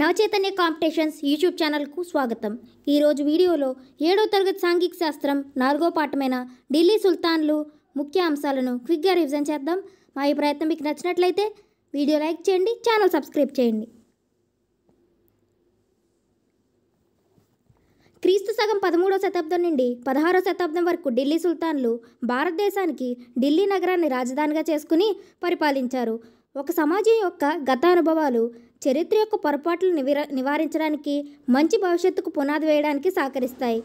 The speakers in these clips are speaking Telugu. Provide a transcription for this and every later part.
నవచైతన్య కాంపిటీషన్స్ యూట్యూబ్ ఛానల్కు స్వాగతం ఈరోజు వీడియోలో ఏడో తరగతి సాంఘిక శాస్త్రం నాలుగో పాఠమైన ఢిల్లీ సుల్తాన్లు ముఖ్య అంశాలను క్విక్గా రివిజన్ చేద్దాం మా ఈ ప్రయత్నం మీకు నచ్చినట్లయితే వీడియో లైక్ చేయండి ఛానల్ సబ్స్క్రైబ్ చేయండి క్రీస్తు సగం పదమూడవ శతాబ్దం నుండి పదహారో శతాబ్దం వరకు ఢిల్లీ సుల్తాన్లు భారతదేశానికి ఢిల్లీ నగరాన్ని రాజధానిగా చేసుకుని పరిపాలించారు ఒక సమాజం యొక్క గత అనుభవాలు చరిత్ర యొక్క పొరపాట్లు నివిర నివారించడానికి మంచి భవిష్యత్తుకు పునాది వేయడానికి సహకరిస్తాయి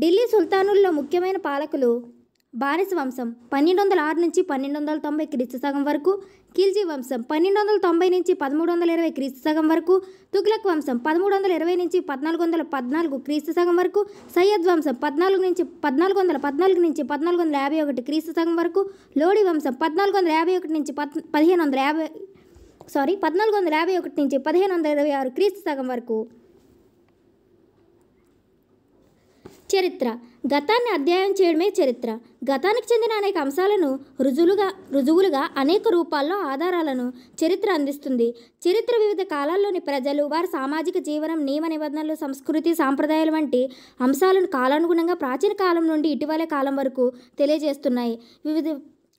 ఢిల్లీ సుల్తానుల్లో ముఖ్యమైన పాలకులు బానిస వంశం పన్నెండు వందల ఆరు నుంచి పన్నెండు వందల తొంభై క్రీస్తు సగం వరకు కిల్జీ వంశం పన్నెండు వందల తొంభై నుంచి పదమూడు వందల ఇరవై క్రీస్తు సగం వరకు తుగ్లక్ వంశం పదమూడు వందల ఇరవై నుంచి పద్నాలుగు వందల పద్నాలుగు క్రీస్తు సగం వరకు సయ్యద్ వంశం పద్నాలుగు నుంచి పద్నాలుగు వందల పద్నాలుగు నుంచి పద్నాలుగు వందల యాభై ఒకటి క్రీస్తు సగం వరకు లోడి వంశం పద్నాలుగు వందల యాభై ఒకటి నుంచి పద్ పదిహేను వందల యాభై సారీ పద్నాలుగు వందల యాభై ఒకటి నుంచి పదిహేను వందల ఇరవై ఆరు క్రీస్తు సగం వరకు చరిత్ర గతాన్ని అధ్యయనం చేయడమే చరిత్ర గతానికి చెందిన అనేక అంశాలను రుజువులుగా రుజువులుగా అనేక రూపాల్లో ఆధారాలను చరిత్ర అందిస్తుంది చరిత్ర వివిధ కాలాల్లోని ప్రజలు వారి సామాజిక జీవనం నియమ నిబంధనలు సంస్కృతి సాంప్రదాయాలు వంటి అంశాలను కాలానుగుణంగా ప్రాచీన కాలం నుండి ఇటీవలే కాలం వరకు తెలియజేస్తున్నాయి వివిధ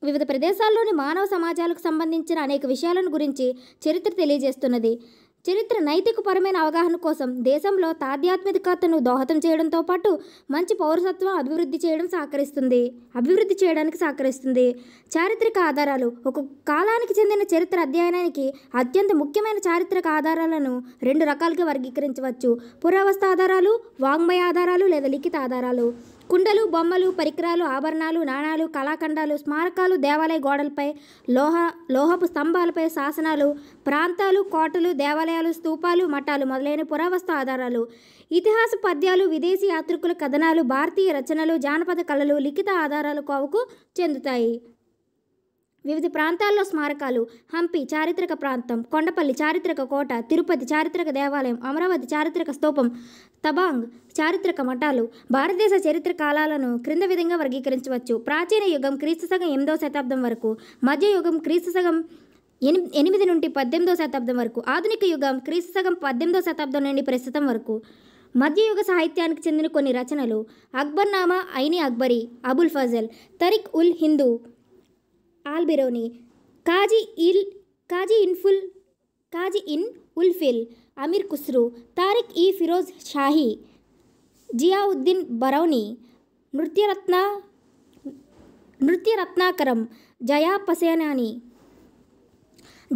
వివిధ ప్రదేశాల్లోని మానవ సమాజాలకు సంబంధించిన అనేక విషయాలను గురించి చరిత్ర తెలియజేస్తున్నది చరిత్ర నైతికపరమైన అవగాహన కోసం దేశంలో తాధ్యాత్మికతను దోహదం చేయడంతో పాటు మంచి పౌరసత్వం అభివృద్ధి చేయడం సహకరిస్తుంది అభివృద్ధి చేయడానికి సహకరిస్తుంది చారిత్రక ఆధారాలు ఒక కాలానికి చెందిన చరిత్ర అధ్యయనానికి అత్యంత ముఖ్యమైన చారిత్రక ఆధారాలను రెండు రకాలుగా వర్గీకరించవచ్చు పురావస్థ ఆధారాలు వాంగ్మయ ఆధారాలు లేదా లిఖిత ఆధారాలు కుండలు బొమ్మలు పరికరాలు ఆభరణాలు నాణాలు కళాఖండాలు స్మారకాలు దేవాలయ గోడలపై లోహ లోహపు స్తంభాలపై శాసనాలు ప్రాంతాలు కోటలు దేవాలయాలు స్తూపాలు మఠాలు మొదలైన పురావస్తు ఆధారాలు ఇతిహాస పద్యాలు విదేశీ యాత్రికుల కథనాలు భారతీయ రచనలు జానపద కళలు లిఖిత ఆధారాలు కోవకు చెందుతాయి వివిధ ప్రాంతాల్లో స్మారకాలు హంపి చారిత్రక ప్రాంతం కొండపల్లి చారిత్రక కోట తిరుపతి చారిత్రక దేవాలయం అమరావతి చారిత్రక స్తూపం తబాంగ్ చారిత్రక మఠాలు భారతదేశ చరిత్ర కాలాలను క్రింద విధంగా వర్గీకరించవచ్చు ప్రాచీన యుగం క్రీస్తు సగం ఎనిమిదవ శతాబ్దం వరకు మధ్యయుగం క్రీస్తు సగం ఎనిమిది నుండి పద్దెనిమిదవ శతాబ్దం వరకు ఆధునిక యుగం క్రీస్తు సగం పద్దెనిమిదవ శతాబ్దం నుండి ప్రస్తుతం వరకు మధ్యయుగ సాహిత్యానికి చెందిన కొన్ని రచనలు అక్బర్నామా ఐని అక్బరి అబుల్ ఫజల్ తరిక్ ఉల్ హిందూ ఆల్బెరోని కాజీ ఇల్ కాజీ ఇన్ఫుల్ కాజీ ఇన్ ఉల్ఫిల్ అమీర్ కుస్రు తారిక్ ఈ ఫిరోజ్ షాహీ జియాఉద్దీన్ బరౌని నృత్యరత్న నృత్యరత్నాకరం జయాపసేనాని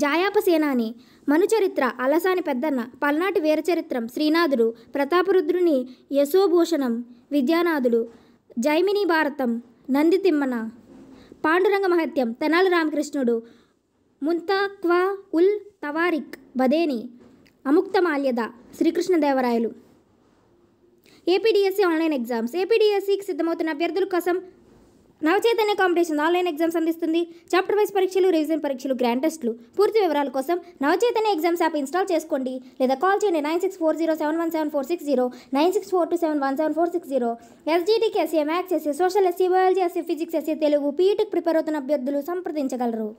జాయాపసేనాని మనుచరిత్ర అలసాని పెద్దన్న పల్నాటి వీరచరిత్రం శ్రీనాథుడు ప్రతాపరుద్రుని Yashobhushanam Vidyanathudu Jaimini Bharatam Nanditimmana Panduranga Mahatyam Tenali Ramakrishnudu Muntakhab ul Tawarikh Badauni Amuktamalyada Srikrishnadevarayalu APDSC online exams ఏపీడీఎస్సీకి సిద్ధమవుతున్న అభ్యర్థుల కోసం నవచైతన్య కాంపిటీషన్ ఆన్లైన్ ఎగ్జామ్స్ అందిస్తుంది చాప్టర్ వైజ్ పరీక్షలు రివిజన్ పరీక్షలు గ్రాండ్ టెస్టులు పూర్తి వివరాల కోసం నవచైతన్య ఎగ్జామ్స్ యాప్ ఇన్స్టాల్ చేసుకోండి లేదా కాల్ చేయండి nine six four zero seven one seven four six zero nine six four two seven one seven four six zero ఎస్జీటీకి SA maths SA social SA biology SA physics SA Telugu పీఈటీకి ప్రిపేర్ అవుతున్న అభ్యర్థులు సంప్రదించగలరు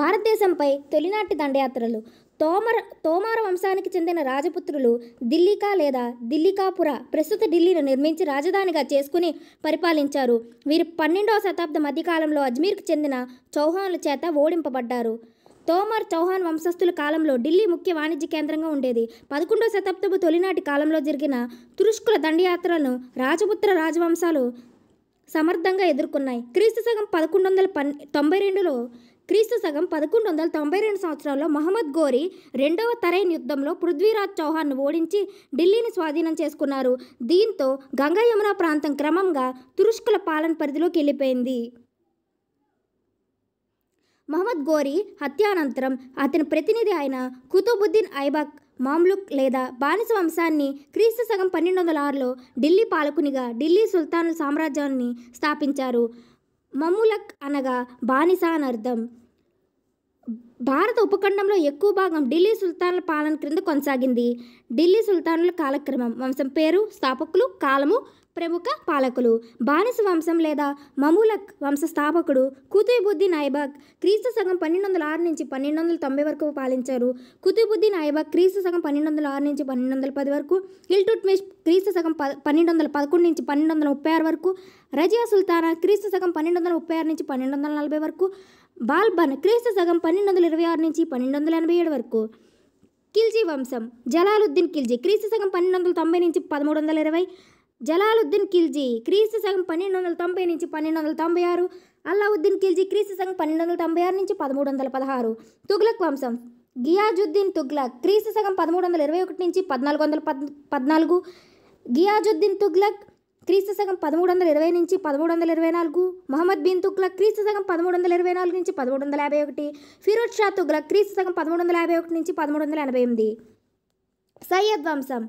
భారతదేశంపై తొలినాటి దండయాత్రలు తోమర తోమార వంశానికి చెందిన రాజపుత్రులు దిల్లికా లేదా దిల్లికాపుర ప్రస్తుత ఢిల్లీని నిర్మించి రాజధానిగా చేసుకుని పరిపాలించారు వీరు పన్నెండవ శతాబ్ద మధ్యకాలంలో అజ్మీర్కు చెందిన చౌహాన్ల చేత ఓడింపబడ్డారు తోమర్ చౌహాన్ వంశస్థుల కాలంలో ఢిల్లీ ముఖ్య వాణిజ్య కేంద్రంగా ఉండేది పదకొండవ శతాబ్దపు తొలినాటి కాలంలో జరిగిన తురుష్కుల దండయాత్రలను రాజపుత్ర రాజవంశాలు సమర్థంగా ఎదుర్కొన్నాయి క్రీస్తు సగం పదకొండు వందల పన్ తొంభై రెండులో క్రీస్తు సగం పదకొండు వందల తొంభై రెండు సంవత్సరాల్లో మహమ్మద్ గోరీ రెండవ తరైన్ యుద్ధంలో పృథ్వీరాజ్ చౌహాన్ను ఓడించి ఢిల్లీని స్వాధీనం చేసుకున్నారు దీంతో గంగా యమున ప్రాంతం క్రమంగా తురుష్కుల పాలన పరిధిలోకి వెళ్ళిపోయింది మహమ్మద్ గోరీ హత్యానంతరం అతని ప్రతినిధి అయిన కుతుబుద్దీన్ ఐబక్ మామ్లుక్ లేదా బానిస వంశాన్ని క్రీస్తు సగం పన్నెండు వందల ఆరులో ఢిల్లీ పాలకునిగా ఢిల్లీ సుల్తానుల సామ్రాజ్యాన్ని స్థాపించారు మమూలక్ అనగా బానిస అని అర్థం భారత ఉపఖండంలో ఎక్కువ భాగం ఢిల్లీ సుల్తాన్ల పాలన క్రింద కొనసాగింది ఢిల్లీ సుల్తానుల కాలక్రమం వంశం పేరు స్థాపకులు కాలము ప్రముఖ పాలకులు బానిస వంశం లేదా మమూలక్ వంశ స్థాపకుడు కుతుబుద్దీన్ ఐబాగ్ క్రీస్తు సగం పన్నెండు వందల ఆరు నుంచి పన్నెండు వందల తొంభై వరకు పాలించారు కుతుబుద్దీన్ ఐబాగ్ క్రీస్తు సగం పన్నెండు వందల ఆరు నుంచి పన్నెండు వందల పది వరకు ఇల్టుట్మిష్ క్రీస్తు సగం పన్నెండు వందల పదకొండు నుంచి పన్నెండు వందల ముప్పై ఆరు వరకు రజియా సుల్తానా క్రీస్తు సగం పన్నెండు వందల ముప్పై ఆరు నుంచి పన్నెండు వందల నలభై వరకు బాల్బన్ క్రీస్తు సగం పన్నెండు వందల ఇరవై ఆరు నుంచి పన్నెండు వందల ఎనభై ఏడు వరకు ఖిల్జీ వంశం జలాలుద్దీన్ ఖిల్జీ క్రీస్తు సగం పన్నెండు వందల తొంభై నుంచి పదమూడు వందల ఇరవై జలాలుద్దీన్ ఖిల్జీ క్రీస్తు సగం పన్నెండు వందల తొంభై నుంచి పన్నెండు వందల తొంభై ఆరు అల్లావుద్దీన్ ఖిల్జీ క్రీస్తు సగం పన్నెండు వందల తొంభై ఆరు నుంచి పదమూడు వందల పదహారు తుగ్లక్ వంశం గియాజుద్దీన్ తుగ్లక్ క్రీస్తు సగం పదమూడు వందల ఇరవై ఒకటి నుంచి పద్నాలుగు వందల పద్ పద్నాలుగు గియాజుద్దీన్ తుగ్లక్ క్రీస్తు సగం పదమూడు వందల ఇరవై నుంచి పదమూడు వందల ఇరవై నాలుగు మహమ్మద్ బిన్ తుగ్లక్ క్రీస్తు సగం పదమూడు వందల ఇరవై నాలుగు నుంచి పదమూడు వందల యాభై ఒకటి ఫిరోజ్ షా తుగ్లక్ క్రీస్తు సగం పదమూడు వందల యాభై ఒకటి నుంచి పదమూడు వందల ఎనభై ఎనిమిది సయ్యద్ వంశం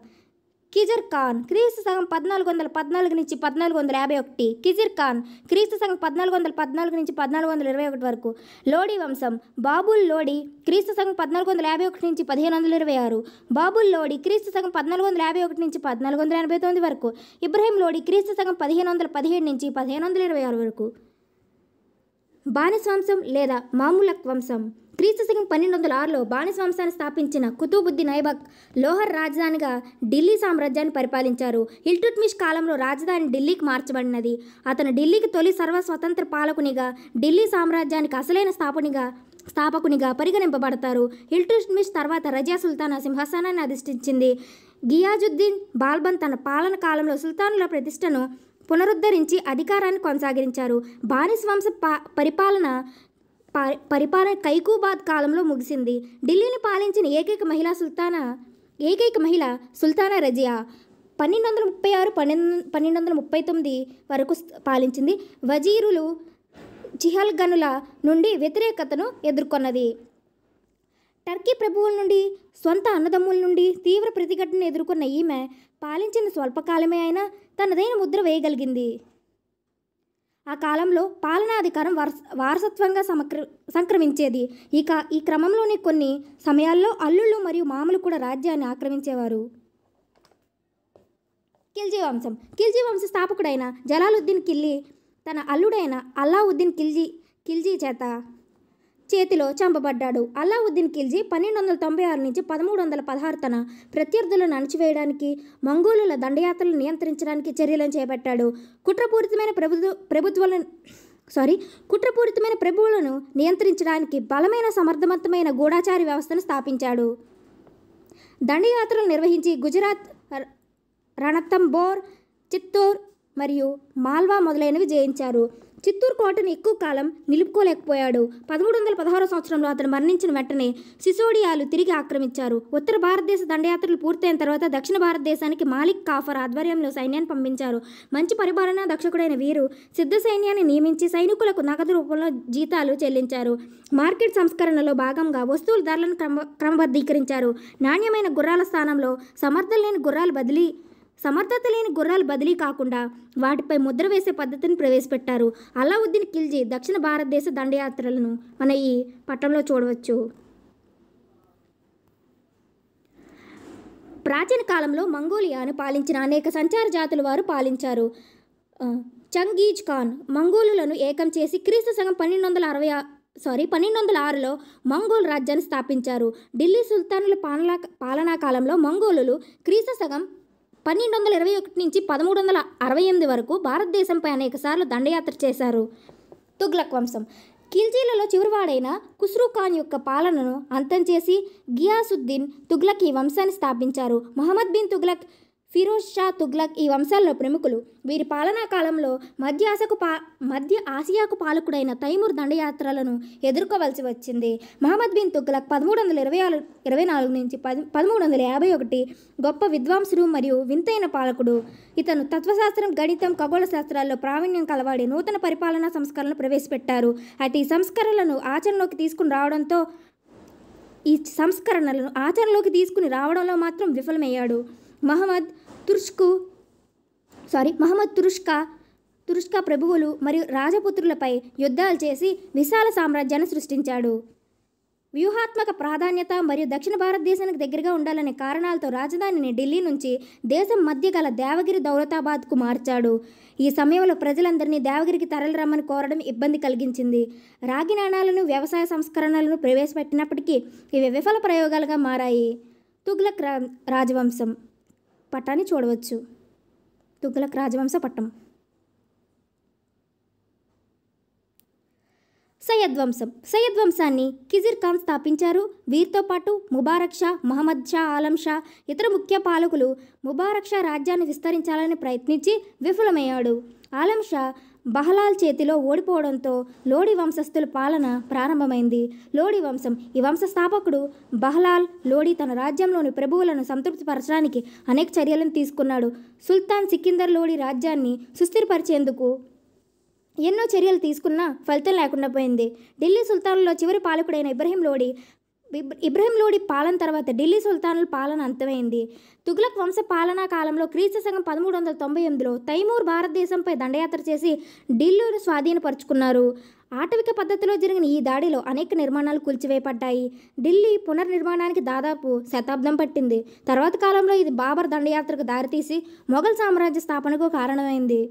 కిజర్ ఖాన్ క్రీస్తు సంఘం పద్నాలుగు వందల పద్నాలుగు నుంచి పద్నాలుగు వందల యాభై ఒకటి కిజిర్ ఖాన్ క్రీస్తు సంఘం పద్నాలుగు వందల పద్నాలుగు నుంచి పద్నాలుగు వందల ఇరవై ఒకటి వరకు లోడి వంశం బాబుల్ లోడి క్రీస్తు సంఘం పద్నాలుగు వందల యాభై ఒకటి నుంచి పదిహేను వందల ఇరవై ఆరు బాబుల్ లోడి క్రీస్తు సంఘం పద్నాలుగు వందల యాభై ఒకటి నుంచి పద్నాలుగు వందల ఎనభై తొమ్మిది వరకు ఇబ్రహీం లోడి క్రీస్తు సంఘం పదిహేను వందల పదిహేడు నుంచి పదిహేను వందల ఇరవై ఆరు వరకు బానిస్వంశం లేదా మామూలక్ వంశం క్రీస్తు శకం పన్నెండు వందల ఆరులో బానిస్వంశాన్ని స్థాపించిన కుతుబుద్ది నైబక్ లోహర్ రాజధానిగా ఢిల్లీ సామ్రాజ్యాన్ని పరిపాలించారు ఇల్టుట్మిష్ కాలంలో రాజధాని ఢిల్లీకి మార్చబడినది అతను ఢిల్లీకి తొలి సర్వ స్వతంత్ర పాలకునిగా ఢిల్లీ సామ్రాజ్యానికి అసలైన స్థాపనిగా స్థాపకునిగా పరిగణింపబడతారు ఇల్టుట్మిష్ తర్వాత రజియా సుల్తానా సింహాసనాన్ని అధిష్ఠించింది గియాజుద్దీన్ బాల్బన్ తన పాలన కాలంలో సుల్తానుల ప్రతిష్టను పునరుద్ధరించి అధికారాన్ని కొనసాగించారు బానిస్ వంశ పరిపాలన పరిపాలన కైకూబాద్ కాలంలో ముగిసింది ఢిల్లీని పాలించిన ఏకైక మహిళా సుల్తానా ఏకైక మహిళ సుల్తానా రజియా పన్నెండు వందల ముప్పై ఆరు పన్నెండు పన్నెండు వందల ముప్పై తొమ్మిది వరకు పాలించింది వజీరులు చిహల్గనుల నుండి వ్యతిరేకతను ఎదుర్కొన్నది టర్కీ ప్రభువుల నుండి సొంత అన్నదమ్ముల నుండి తీవ్ర ప్రతిఘటన ఎదుర్కొన్న ఈమె పాలించిన స్వల్పకాలమే అయినా తనదైన ముద్ర వేయగలిగింది ఆ కాలంలో పాలనాధికారం వారస వారసత్వంగా సమక్ర సంక్రమించేది ఇక ఈ క్రమంలోనే కొన్ని సమయాల్లో అల్లుళ్ళు మరియు మామలు కూడా రాజ్యాన్ని ఆక్రమించేవారు కిల్జీ వంశం కిల్జీ వంశ స్థాపకుడైన జలాలుద్దీన్ కిల్లి తన అల్లుడైన అల్లావుద్దీన్ కిల్జీ కిల్జీ చేత చేతిలో చంపబడ్డాడు అల్లావుద్దీన్ ఖిల్జీ పన్నెండు వందల తొంభై ఆరు నుంచి పదమూడు వందల పదహారు తన ప్రత్యర్థులను అణచివేయడానికి మంగోలుల దండయాత్రలు నియంత్రించడానికి చర్యలను చేపట్టాడు కుట్రపూరితమైన ప్రభుత్వ ప్రభుత్వాలను సారీ కుట్రపూరితమైన ప్రభువులను నియంత్రించడానికి బలమైన సమర్థవంతమైన గూఢాచారి వ్యవస్థను స్థాపించాడు దండయాత్రలు నిర్వహించి గుజరాత్ రణతంబోర్ చిత్తూర్ మరియు మాల్వా మొదలైనవి జయించారు చిత్తూరు కోటను ఎక్కువ కాలం నిలుపుకోలేకపోయాడు పదమూడు వందల పదహారో సంవత్సరంలో అతను మరణించిన వెంటనే సిసోడియాలు తిరిగి ఆక్రమించారు ఉత్తర భారతదేశ దండయాత్రలు పూర్తయిన తర్వాత దక్షిణ భారతదేశానికి మాలిక్ కాఫర్ ఆధ్వర్యంలో సైన్యాన్ని పంపించారు మంచి పరిపాలనా దక్షకుడైన వీరు సిద్ధ సైన్యాన్ని నియమించి సైనికులకు నగదు రూపంలో జీతాలు చెల్లించారు మార్కెట్ సంస్కరణలో భాగంగా వస్తువుల ధరలను క్రమ క్రమబద్ధీకరించారు నాణ్యమైన గుర్రాల స్థానంలో సమర్థం లేని గుర్రాలు బదిలీ సమర్థత లేని గుర్రాలు బదిలీ కాకుండా వాటిపై ముద్ర వేసే పద్ధతిని ప్రవేశపెట్టారు అలావుద్దీన్ ఖిల్జీ దక్షిణ భారతదేశ దండయాత్రలను మన ఈ పట్టణంలో చూడవచ్చు ప్రాచీన కాలంలో మంగోలియాను పాలించిన అనేక సంచార జాతుల వారు పాలించారు చంగీజ్ ఖాన్ మంగోలులను ఏకం చేసి క్రీస్తు సంఘం పన్నెండు వందల అరవై సారీ పన్నెండు వందల ఆరులో మంగోల్ రాజ్యాన్ని స్థాపించారు ఢిల్లీ సుల్తానుల పాలనా పాలనా కాలంలో మంగోలులు క్రీస్తు సగం పన్నెండు వందల ఇరవై ఒకటి నుంచి పదమూడు వందల అరవై ఎనిమిది వరకు భారతదేశంపై అనేకసార్లు దండయాత్ర చేశారు తుగ్లక్ వంశం ఖిల్జీలలో చివరివాడైన ఖుస్రూ ఖాన్ యొక్క పాలనను అంతం చేసి గియాసుద్దీన్ తుగ్లక్ ఈ వంశాన్ని స్థాపించారు మహమ్మద్ బిన్ తుగ్లక్ ఫిరోజ్ షా తుగ్లక్ ఈ వంశాల్లో ప్రముఖులు వీరి పాలనా కాలంలో మధ్య ఆసకు పా మధ్య ఆసియాకు పాలకుడైన తైమూర్ దండయాత్రలను ఎదుర్కోవలసి వచ్చింది మహమ్మద్ బిన్ తుగ్లక్ పదమూడు వందల ఇరవై ఆరు ఇరవై నాలుగు నుంచి పది పదమూడు వందల యాభై ఒకటి గొప్ప విద్వాంసుడు మరియు వింతైన పాలకుడు ఇతను తత్వశాస్త్రం గణితం ఖగోళ శాస్త్రాల్లో ప్రావీణ్యం కలవాడి నూతన పరిపాలనా సంస్కరణలు ప్రవేశపెట్టారు అయితే ఈ సంస్కరణలను ఆచరణలోకి తీసుకుని రావడంతో ఈ సంస్కరణలను ఆచరణలోకి తీసుకుని రావడంలో మాత్రం విఫలమయ్యాడు మహమ్మద్ తుర్స్కు సారీ మహమ్మద్ తురుష్కా తురుష్కా ప్రభువులు మరియు రాజపుత్రులపై యుద్ధాలు చేసి విశాల సామ్రాజ్యాన్ని సృష్టించాడు వ్యూహాత్మక ప్రాధాన్యత మరియు దక్షిణ భారతదేశానికి దగ్గరగా ఉండాలనే కారణాలతో రాజధానిని ఢిల్లీ నుంచి దేశం మధ్య గల దేవగిరి దౌలతాబాద్కు మార్చాడు ఈ సమయంలో ప్రజలందరినీ దేవగిరికి తరలిరమ్మని కోరడం ఇబ్బంది కలిగించింది రాగి నాణాలను వ్యవసాయ సంస్కరణలను ప్రవేశపెట్టినప్పటికీ ఇవి విఫల ప్రయోగాలుగా మారాయి తుగ్లక్ రాజవంశం పట్టాన్ని చూడవచ్చు తుగ్గలక్ రాజవంశ పట్టం సయద్వంశం వంశం సయ్యద్ వంశాన్ని కిజిర్ ఖాన్ స్థాపించారు వీరితో పాటు ముబారక్ షా మహమ్మద్ షా ఆలం షా ఇతర ముఖ్య పాలకులు ముబారక్ షా రాజ్యాన్ని విస్తరించాలని ప్రయత్నించి విఫలమయ్యాడు ఆలం షా బహలాల్ చేతిలో ఓడిపోవడంతో లోడి వంశస్థుల పాలన ప్రారంభమైంది లోడి వంశం ఈ వంశ స్థాపకుడు బహలాల్ లోడి తన రాజ్యంలోని ప్రభువులను సంతృప్తిపరచడానికి అనేక చర్యలను తీసుకున్నాడు సుల్తాన్ సికిందర్ లోడి రాజ్యాన్ని సుస్థిరపరిచేందుకు ఎన్నో చర్యలు తీసుకున్నా ఫలితం లేకుండా పోయింది ఢిల్లీ సుల్తాన్లో చివరి పాలకుడైన ఇబ్రహీం లోడి ఇబ్రహీం లోడి పాలన తర్వాత ఢిల్లీ సుల్తానుల పాలన అంతమైంది తుగ్లక్ వంశ పాలనా కాలంలో క్రీస్తు సంఘం పదమూడు వందల తొంభై ఎనిమిదిలో తైమూర్ భారతదేశంపై దండయాత్ర చేసి ఢిల్లీని స్వాధీనపరుచుకున్నారు ఆటవిక పద్ధతిలో జరిగిన ఈ దాడిలో అనేక నిర్మాణాలు కూల్చివేయబడ్డాయి ఢిల్లీ పునర్నిర్మాణానికి దాదాపు శతాబ్దం పట్టింది తర్వాత కాలంలో ఇది బాబర్ దండయాత్రకు దారితీసి మొఘల్ సామ్రాజ్య స్థాపనకు కారణమైంది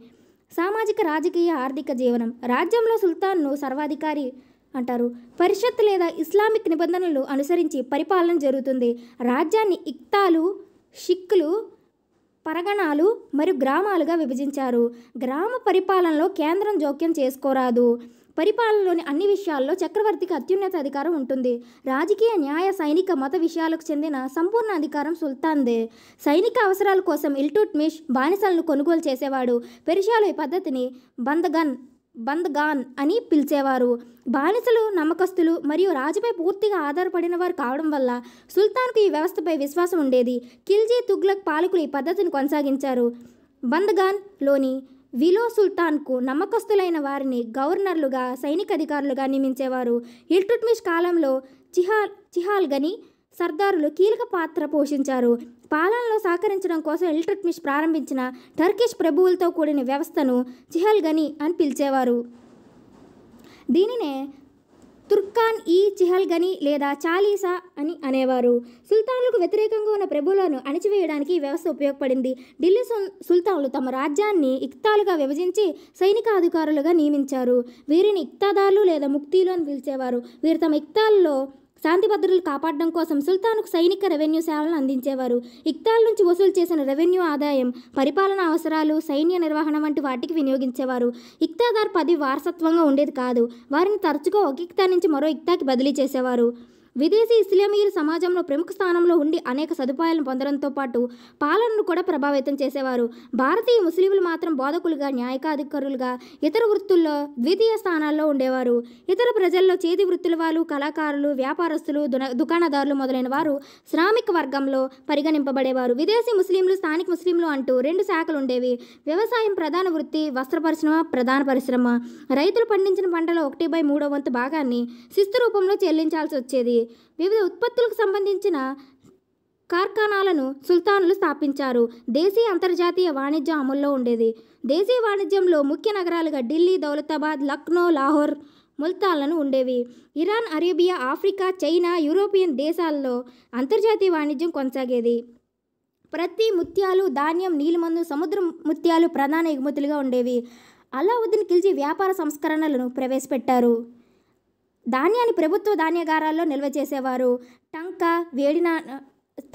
సామాజిక రాజకీయ ఆర్థిక జీవనం రాజ్యంలో సుల్తాన్ను సర్వాధికారి అంటారు పరిషత్ లేదా ఇస్లామిక్ నిబంధనలు అనుసరించి పరిపాలన జరుగుతుంది రాజ్యాన్ని ఇక్తాలు షిక్లు పరగణాలు మరియు గ్రామాలుగా విభజించారు గ్రామ పరిపాలనలో కేంద్రం జోక్యం చేసుకోరాదు పరిపాలనలోని అన్ని విషయాల్లో చక్రవర్తికి అత్యున్నత అధికారం ఉంటుంది రాజకీయ న్యాయ సైనిక మత విషయాలకు చెందిన సంపూర్ణ అధికారం సుల్తాన్దే సైనిక అవసరాల కోసం ఇల్టుట్మిష్ బానిసలను కొనుగోలు చేసేవాడు పెరిషాలో ఈ పద్ధతిని బందగన్ బంద్గాన్ అని పిలిచేవారు బానిసలు నమ్మకస్తులు మరియు రాజుపై పూర్తిగా ఆధారపడిన వారు కావడం వల్ల సుల్తాన్కు ఈ వ్యవస్థపై విశ్వాసం ఉండేది ఖిల్జీ తుగ్లక్ పాలకులు ఈ పద్ధతిని కొనసాగించారు బంద్గాన్లోని విలో సుల్తాన్కు నమ్మకస్తులైన వారిని గవర్నర్లుగా సైనిక అధికారులుగా నియమించేవారు ఇల్టుట్మిష్ కాలంలో చిహాల్ గని సర్దారులు కీలక పాత్ర పోషించారు పాలనలో సహకరించడం కోసం ఇల్టుట్మిష్ ప్రారంభించిన టర్కిష్ ప్రభువులతో కూడిన వ్యవస్థను గని అని పిలిచేవారు దీనినే తుర్కాన్ ఈ చిహల్ గని లేదా చాలీసా అని అనేవారు సుల్తాన్లకు వ్యతిరేకంగా ఉన్న ప్రభువులను అణిచివేయడానికి ఈ వ్యవస్థ ఉపయోగపడింది ఢిల్లీ సుల్తాన్లు తమ రాజ్యాన్ని ఇక్తాలుగా విభజించి సైనిక అధికారులుగా నియమించారు వీరిని ఇక్తాదారులు లేదా ముక్తీలు అని పిలిచేవారు వీరు తమ ఇక్తాల్లో శాంతి భద్రతలు కాపాడడం కోసం సుల్తాన్కు సైనిక రెవెన్యూ సేవలను అందించేవారు ఇక్తాల్ నుంచి వసూలు చేసిన రెవెన్యూ ఆదాయం పరిపాలన అవసరాలు సైన్య నిర్వహణ వంటి వాటికి వినియోగించేవారు ఇక్తాదార్ పది వారసత్వంగా ఉండేది కాదు వారిని తరచుగా ఒక ఇక్తా నుంచి మరో ఇక్తాకి బదిలీ చేసేవారు విదేశీ ఇస్లామియుల సమాజంలో ప్రముఖ స్థానంలో ఉండి అనేక సదుపాయాలను పొందడంతో పాటు పాలనను కూడా ప్రభావితం చేసేవారు భారతీయ ముస్లింలు మాత్రం బోధకులుగా న్యాయకాధికారులుగా ఇతర వృత్తుల్లో ద్వితీయ స్థానాల్లో ఉండేవారు ఇతర ప్రజల్లో చేతి వృత్తుల వాళ్ళు కళాకారులు వ్యాపారస్తులు దుకాణదారులు మొదలైన వారు శ్రామిక వర్గంలో పరిగణింపబడేవారు విదేశీ ముస్లింలు స్థానిక ముస్లింలు అంటూ రెండు శాఖలు ఉండేవి వ్యవసాయం ప్రధాన వృత్తి వస్త్ర పరిశ్రమ ప్రధాన పరిశ్రమ రైతులు పండించిన పంటలో ఒకటి బై మూడో వంతు భాగాన్ని శిస్తు రూపంలో చెల్లించాల్సి వచ్చేది వివిధ ఉత్పత్తులకు సంబంధించిన కార్ఖానాలను సుల్తానులు స్థాపించారు దేశీయ అంతర్జాతీయ వాణిజ్యం అమల్లో ఉండేది దేశీయ వాణిజ్యంలో ముఖ్య నగరాలుగా ఢిల్లీ దౌలతాబాద్ లక్నో లాహోర్ ముల్తాన్లను ఉండేవి Iran Arabia Africa China European దేశాల్లో అంతర్జాతీయ వాణిజ్యం కొనసాగేది ప్రతి ముత్యాలు ధాన్యం నీలిమందు సముద్ర ముత్యాలు ప్రధాన ఎగుమతులుగా ఉండేవి అలావుద్దీన్ ఖిల్జీ వ్యాపార సంస్కరణలను ప్రవేశపెట్టారు ధాన్యాన్ని ప్రభుత్వ ధాన్యాగారాల్లో నిల్వ చేసేవారు టంక వేడిన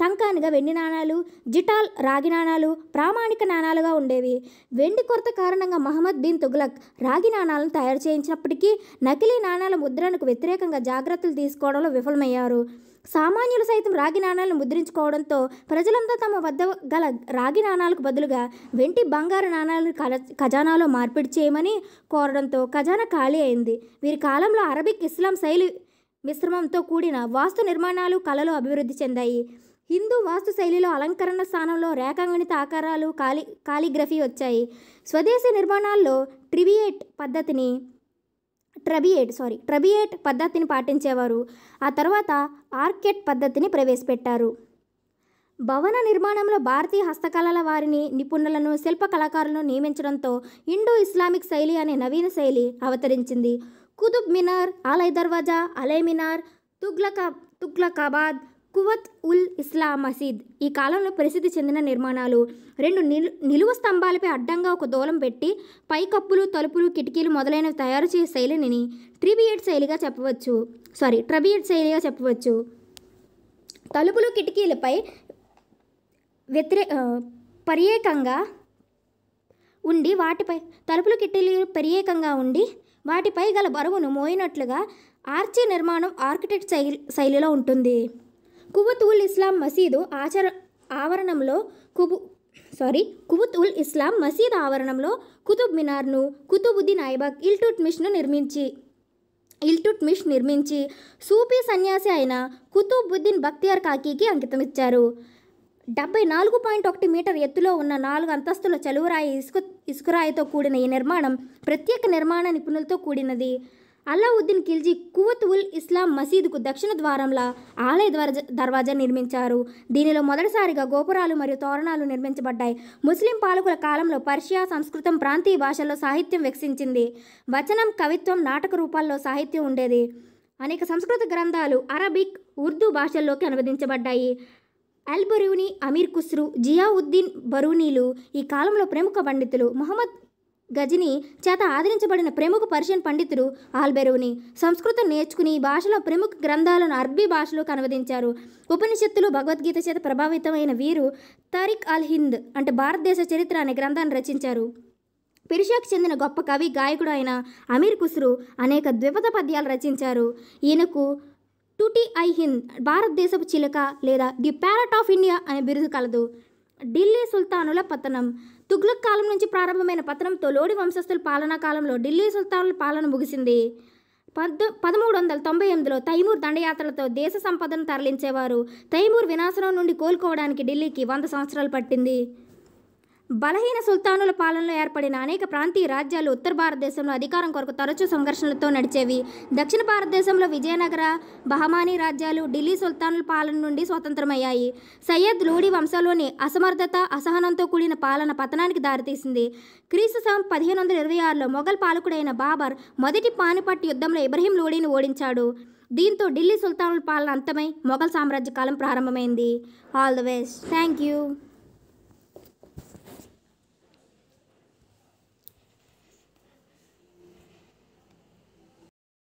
తంకానిగా వెండి నాణాలు జిటాల్ రాగి నాణాలు ప్రామాణిక నాణాలుగా ఉండేవి వెండి కొరత కారణంగా మహమ్మద్ బిన్ తుగ్లక్ రాగి నాణాలను తయారు చేయించినప్పటికీ నకిలీ నాణాల ముద్రణకు వ్యతిరేకంగా జాగ్రత్తలు తీసుకోవడంలో విఫలమయ్యారు సామాన్యులు సైతం రాగి నాణాలను ముద్రించుకోవడంతో ప్రజలంతా తమ వద్ద గల రాగి నాణాలకు బదులుగా వెంటి బంగారు నాణాలను ఖజానాలో మార్పిడి చేయమని కోరడంతో ఖజానా ఖాళీ అయింది వీరి కాలంలో అరబిక్ ఇస్లాం శైలి మిశ్రమంతో కూడిన వాస్తు నిర్మాణాలు కళలు అభివృద్ధి చెందాయి హిందూ వాస్తు శైలిలో అలంకరణ స్థానంలో రేఖాంగణిత ఆకారాలు కాలి కాలిగ్రఫీ వచ్చాయి స్వదేశీ నిర్మాణాల్లో ట్రివియేట్ పద్ధతిని ట్రబియేట్ సారీ ట్రబియేట్ పద్ధతిని పాటించేవారు ఆ తర్వాత ఆర్కెట్ పద్ధతిని ప్రవేశపెట్టారు భవన నిర్మాణంలో భారతీయ హస్తకళల వారిని నిపుణులను శిల్ప కళాకారులను నియమించడంతో ఇండో ఇస్లామిక్ శైలి అనే నవీన శైలి అవతరించింది కుతుబ్ మినార్ ఆలయ దర్వాజా అలే మినార్ తుగ్లకా తుగ్లకాబాద్ కువత్ ఉల్ ఇస్లా మసీద్ ఈ కాలంలో ప్రసిద్ధి చెందిన నిర్మాణాలు రెండు నిలు నిలువ స్తంభాలపై అడ్డంగా ఒక దూలం పెట్టి పైకప్పులు తలుపులు కిటికీలు మొదలైనవి తయారు చేసే శైలిని ట్రిబియట్ శైలిగా చెప్పవచ్చు సారీ ట్రబియట్ శైలిగా చెప్పవచ్చు తలుపులు కిటికీలపై వ్యతిరే పర్యేకంగా ఉండి వాటిపై తలుపులు కిటికీలు పర్యేకంగా ఉండి వాటిపై గల బరువును మోయినట్లుగా ఆర్చి నిర్మాణం ఆర్కిటెక్ట్ శైలి శైలిలో ఉంటుంది కుబుత్ ఉల్ ఇస్లాం మసీదు ఆచర ఆవరణంలో కుబు సారీ కుబుత్ ఉల్ ఇస్లాం మసీద్ ఆవరణంలో కుతుబ్ మినార్ను కుతుబుద్దీన్ ఐబాగ్ మిష్ను నిర్మించి మిష్ నిర్మించి సూఫీ సన్యాసి అయిన కుతుబుద్దీన్ బక్తియార్ కాకీకి అంకితమిచ్చారు డెబ్బై నాలుగు పాయింట్ ఒకటి మీటర్ ఎత్తులో ఉన్న నాలుగు అంతస్తుల చలువరాయి ఇసుకు ఇసుకరాయితో కూడిన ఈ నిర్మాణం ప్రత్యేక నిర్మాణ నిపుణులతో కూడినది అల్లావుద్దీన్ ఖిల్జీ కువత్ ఉల్ ఇస్లాం మసీదుకు దక్షిణ ద్వారంలా ఆలయ దర్వాజా నిర్మించారు దీనిలో మొదటిసారిగా గోపురాలు మరియు తోరణాలు నిర్మించబడ్డాయి ముస్లిం పాలకుల కాలంలో పర్షియా సంస్కృతం ప్రాంతీయ భాషల్లో సాహిత్యం వికసించింది వచనం కవిత్వం నాటక రూపాల్లో సాహిత్యం ఉండేది అనేక సంస్కృత గ్రంథాలు అరబిక్ ఉర్దూ భాషల్లోకి అనువదించబడ్డాయి అల్ బరూని అమీర్ కుస్రు జియావుద్దీన్ బరూనీలు ఈ కాలంలో ప్రముఖ పండితులు మొహమ్మద్ గజిని చేత ఆదరించబడిన ప్రముఖ పర్షియన్ పండితుడు ఆల్బెరువుని సంస్కృతం నేర్చుకుని భాషలో ప్రముఖ గ్రంథాలను అర్బీ భాషలోకి అనువదించారు ఉపనిషత్తులు భగవద్గీత చేత ప్రభావితమైన వీరు తారిక్ అల్ హింద్ అంటే భారతదేశ చరిత్ర అనే గ్రంథాన్ని రచించారు పెర్షియాకు చెందిన గొప్ప కవి గాయకుడు అయిన అమీర్ కుస్రు అనేక ద్విపద పద్యాలు రచించారు ఈయనకు టుటి ఐ హింద్ భారతదేశపు చిలక లేదా ది ప్యారట్ ఆఫ్ ఇండియా అనే బిరుదు కలదు ఢిల్లీ సుల్తానుల పతనం తుగ్లక్ కాలం నుంచి ప్రారంభమైన పతనంతో లోడి వంశస్థుల పాలనా కాలంలో ఢిల్లీ సుల్తానుల పాలన ముగిసింది పద్ పదమూడు వందల తొంభై ఎనిమిదిలో తైమూర్ దండయాత్రలతో దేశ సంపదను తరలించేవారు తైమూర్ వినాశనం నుండి కోలుకోవడానికి ఢిల్లీకి వంద సంవత్సరాలు పట్టింది బలహీన సుల్తానుల పాలనలో ఏర్పడిన అనేక ప్రాంతీయ రాజ్యాలు ఉత్తర భారతదేశంలో అధికారం కొరకు తరచూ సంఘర్షణలతో నడిచేవి దక్షిణ భారతదేశంలో విజయనగర బహమానీ రాజ్యాలు ఢిల్లీ సుల్తానుల పాలన నుండి స్వతంత్రమయ్యాయి సయ్యద్ లోడి వంశంలోని అసమర్థత అసహనంతో కూడిన పాలన పతనానికి దారితీసింది క్రీస్తు సం పదిహేను వందల ఇరవై ఆరులో మొఘల్ పాలకుడైన బాబర్ మొదటి పానిపట్టి యుద్ధంలో ఇబ్రహీం లోడీని ఓడించాడు దీంతో ఢిల్లీ సుల్తానుల పాలన అంతమై మొఘల్ సామ్రాజ్య కాలం ప్రారంభమైంది all the best thank you